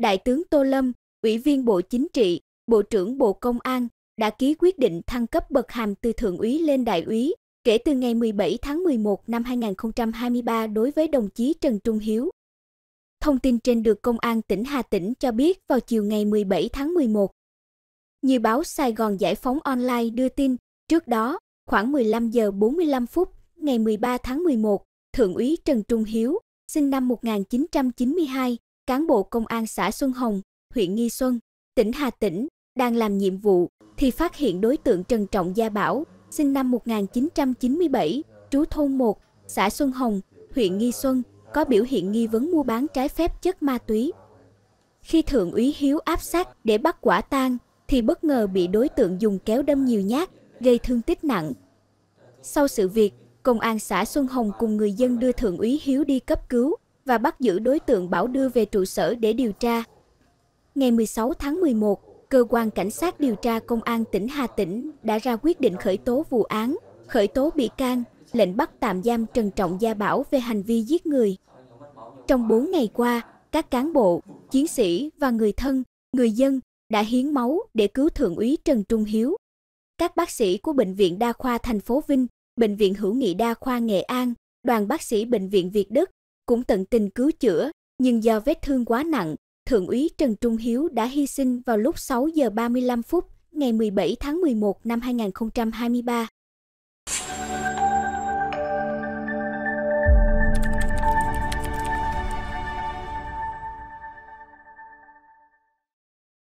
Đại tướng Tô Lâm, Ủy viên Bộ Chính trị, Bộ trưởng Bộ Công an đã ký quyết định thăng cấp bậc hàm từ thượng úy lên đại úy kể từ ngày 17 tháng 11 năm 2023 đối với đồng chí Trần Trung Hiếu. Thông tin trên được Công an tỉnh Hà Tĩnh cho biết vào chiều ngày 17 tháng 11. Như báo Sài Gòn Giải phóng online đưa tin, trước đó, khoảng 15 giờ 45 phút ngày 13 tháng 11, Thượng úy Trần Trung Hiếu, sinh năm 1992, cán bộ công an xã Xuân Hồng, huyện Nghi Xuân, tỉnh Hà Tĩnh đang làm nhiệm vụ thì phát hiện đối tượng Trần Trọng Gia Bảo, sinh năm 1997, trú thôn 1, xã Xuân Hồng, huyện Nghi Xuân, có biểu hiện nghi vấn mua bán trái phép chất ma túy. Khi Thượng úy Hiếu áp sát để bắt quả tang, thì bất ngờ bị đối tượng dùng kéo đâm nhiều nhát, gây thương tích nặng. Sau sự việc, Công an xã Xuân Hồng cùng người dân đưa Thượng úy Hiếu đi cấp cứu, và bắt giữ đối tượng Bảo đưa về trụ sở để điều tra. Ngày 16 tháng 11, cơ quan cảnh sát điều tra công an tỉnh Hà Tĩnh đã ra quyết định khởi tố vụ án, khởi tố bị can, lệnh bắt tạm giam Trần Trọng Gia Bảo về hành vi giết người. Trong 4 ngày qua, các cán bộ, chiến sĩ và người thân, người dân đã hiến máu để cứu thượng úy Trần Trung Hiếu. Các bác sĩ của Bệnh viện Đa khoa thành phố Vinh, Bệnh viện Hữu nghị Đa khoa Nghệ An, đoàn bác sĩ Bệnh viện Việt Đức cũng tận tình cứu chữa, nhưng do vết thương quá nặng, Thượng úy Trần Trung Hiếu đã hy sinh vào lúc 6 giờ 35 phút ngày 17 tháng 11 năm 2023.